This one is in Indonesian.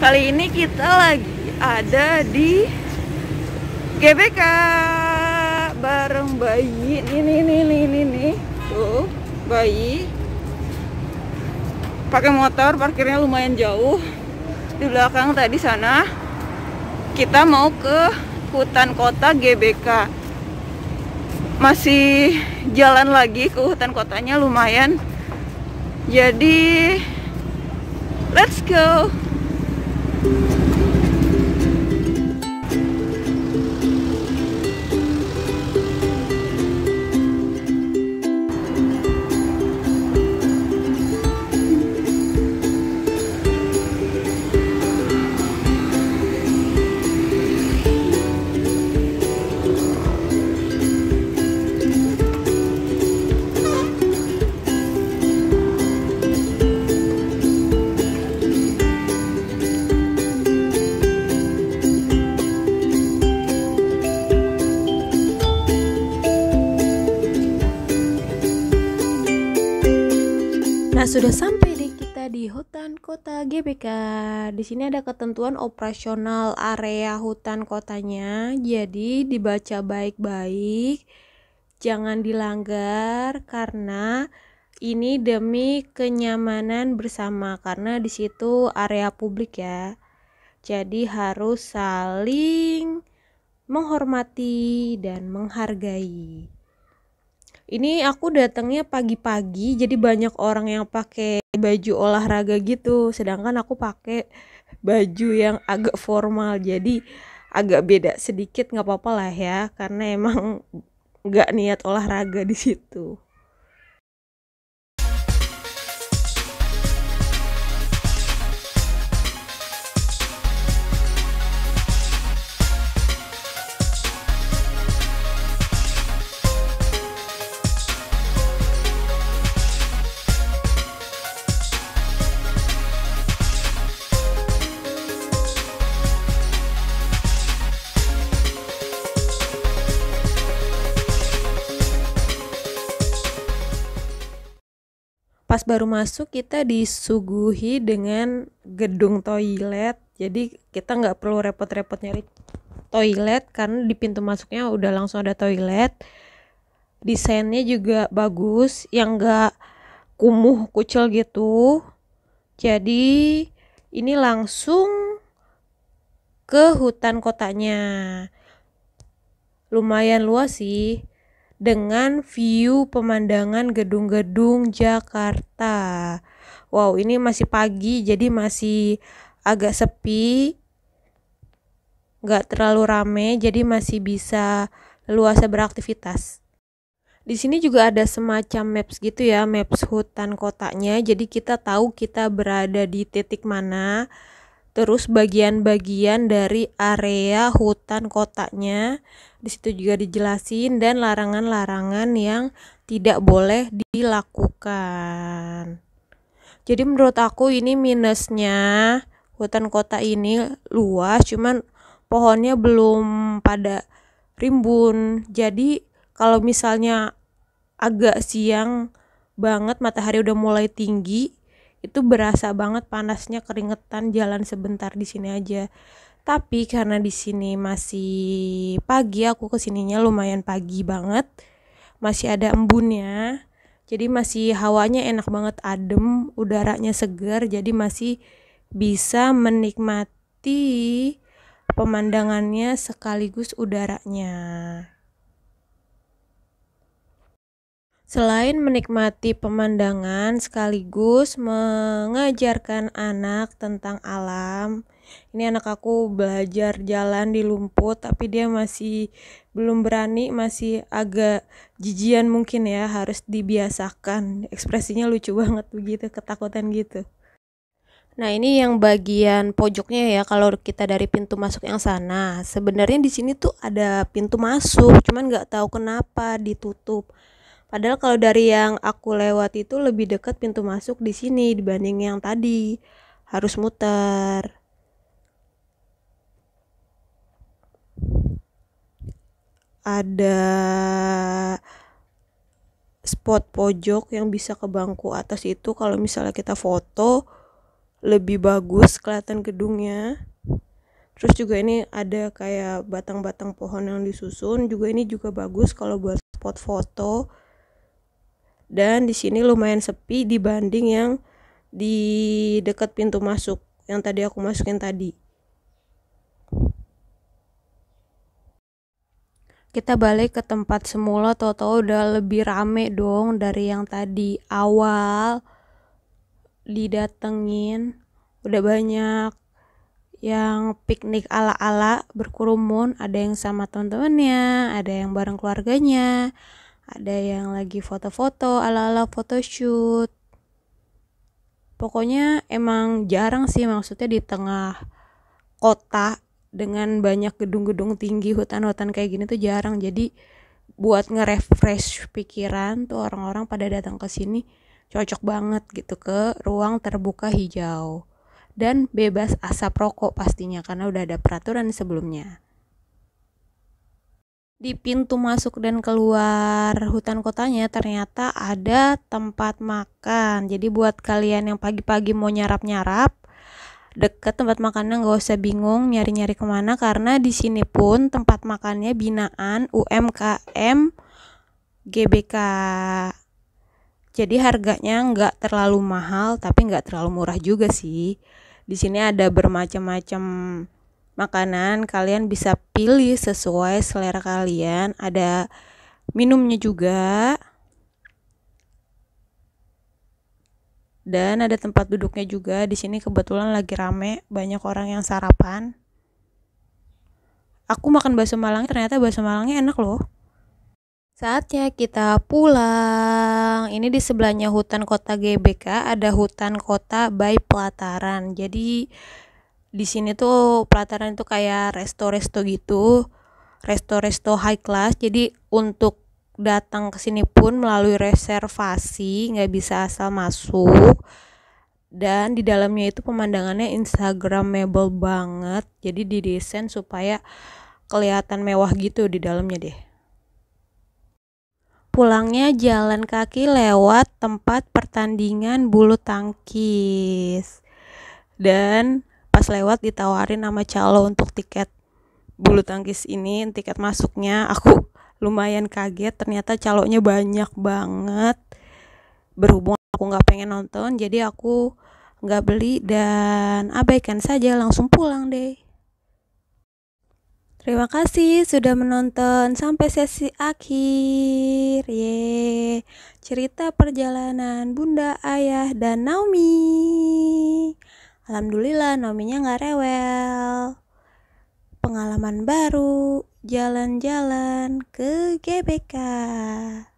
Kali ini kita lagi ada di GBK bareng bayi. Ini ini ini ini nih. Tuh, bayi. Pakai motor, parkirnya lumayan jauh. Di belakang tadi sana kita mau ke hutan kota GBK. Masih jalan lagi ke hutan kotanya lumayan. Jadi let's go. Thank you. sudah sampai di kita di hutan kota GBK. Di sini ada ketentuan operasional area hutan kotanya. Jadi dibaca baik-baik. Jangan dilanggar karena ini demi kenyamanan bersama karena di situ area publik ya. Jadi harus saling menghormati dan menghargai ini aku datangnya pagi-pagi jadi banyak orang yang pakai baju olahraga gitu sedangkan aku pakai baju yang agak formal jadi agak beda sedikit nggak apa-apa lah ya karena emang nggak niat olahraga di situ pas baru masuk kita disuguhi dengan gedung toilet jadi kita nggak perlu repot-repot nyari toilet karena di pintu masuknya udah langsung ada toilet desainnya juga bagus yang nggak kumuh kucel gitu jadi ini langsung ke hutan kotanya lumayan luas sih dengan view pemandangan gedung-gedung Jakarta. Wow, ini masih pagi jadi masih agak sepi. Nggak terlalu rame jadi masih bisa leluasa beraktivitas. Di sini juga ada semacam maps gitu ya, maps hutan kotanya. Jadi kita tahu kita berada di titik mana terus bagian-bagian dari area hutan kotanya di situ juga dijelasin dan larangan-larangan yang tidak boleh dilakukan jadi menurut aku ini minusnya hutan kota ini luas cuman pohonnya belum pada rimbun jadi kalau misalnya agak siang banget matahari udah mulai tinggi itu berasa banget panasnya keringetan jalan sebentar di sini aja tapi karena di sini masih pagi aku kesininya lumayan pagi banget masih ada embunnya jadi masih hawanya enak banget adem udaranya segar jadi masih bisa menikmati pemandangannya sekaligus udaranya Selain menikmati pemandangan sekaligus mengajarkan anak tentang alam. Ini anak aku belajar jalan di lumpur tapi dia masih belum berani, masih agak jijian mungkin ya, harus dibiasakan. Ekspresinya lucu banget begitu, ketakutan gitu. Nah, ini yang bagian pojoknya ya kalau kita dari pintu masuk yang sana. Sebenarnya di sini tuh ada pintu masuk, cuman nggak tahu kenapa ditutup. Padahal kalau dari yang aku lewat itu lebih dekat pintu masuk di sini dibanding yang tadi. Harus muter. Ada spot pojok yang bisa ke bangku atas itu kalau misalnya kita foto lebih bagus kelihatan gedungnya terus juga ini ada kayak batang-batang pohon yang disusun juga ini juga bagus kalau buat spot foto dan di sini lumayan sepi dibanding yang di dekat pintu masuk yang tadi aku masukin tadi. Kita balik ke tempat semula, toto udah lebih rame dong dari yang tadi awal didatengin. Udah banyak yang piknik ala-ala berkerumun, ada yang sama teman-temannya, ada yang bareng keluarganya, ada yang lagi foto-foto ala-ala photoshoot pokoknya emang jarang sih maksudnya di tengah kota dengan banyak gedung-gedung tinggi hutan-hutan kayak gini tuh jarang jadi buat nge-refresh pikiran tuh orang-orang pada datang ke sini cocok banget gitu ke ruang terbuka hijau dan bebas asap rokok pastinya karena udah ada peraturan sebelumnya di pintu masuk dan keluar hutan kotanya ternyata ada tempat makan. Jadi buat kalian yang pagi-pagi mau nyarap-nyarap, deket tempat makannya nggak usah bingung nyari-nyari kemana karena di sini pun tempat makannya binaan UMKM GBK. Jadi harganya nggak terlalu mahal tapi nggak terlalu murah juga sih. Di sini ada bermacam-macam makanan kalian bisa pilih sesuai selera kalian ada minumnya juga dan ada tempat duduknya juga di sini kebetulan lagi rame banyak orang yang sarapan aku makan bakso malang ternyata bakso malangnya enak loh Saatnya kita pulang. Ini di sebelahnya hutan kota GBK ada hutan kota by Pelataran. Jadi di sini tuh pelataran itu kayak resto-resto gitu resto-resto high class jadi untuk datang ke sini pun melalui reservasi nggak bisa asal masuk dan di dalamnya itu pemandangannya instagramable banget jadi didesain supaya kelihatan mewah gitu di dalamnya deh pulangnya jalan kaki lewat tempat pertandingan bulu tangkis dan pas lewat ditawarin nama calo untuk tiket bulu tangkis ini tiket masuknya aku lumayan kaget ternyata calonnya banyak banget berhubung aku nggak pengen nonton jadi aku nggak beli dan abaikan saja langsung pulang deh terima kasih sudah menonton sampai sesi akhir ye cerita perjalanan bunda ayah dan Naomi Alhamdulillah Nominya nggak rewel. Pengalaman baru, jalan-jalan ke GBK.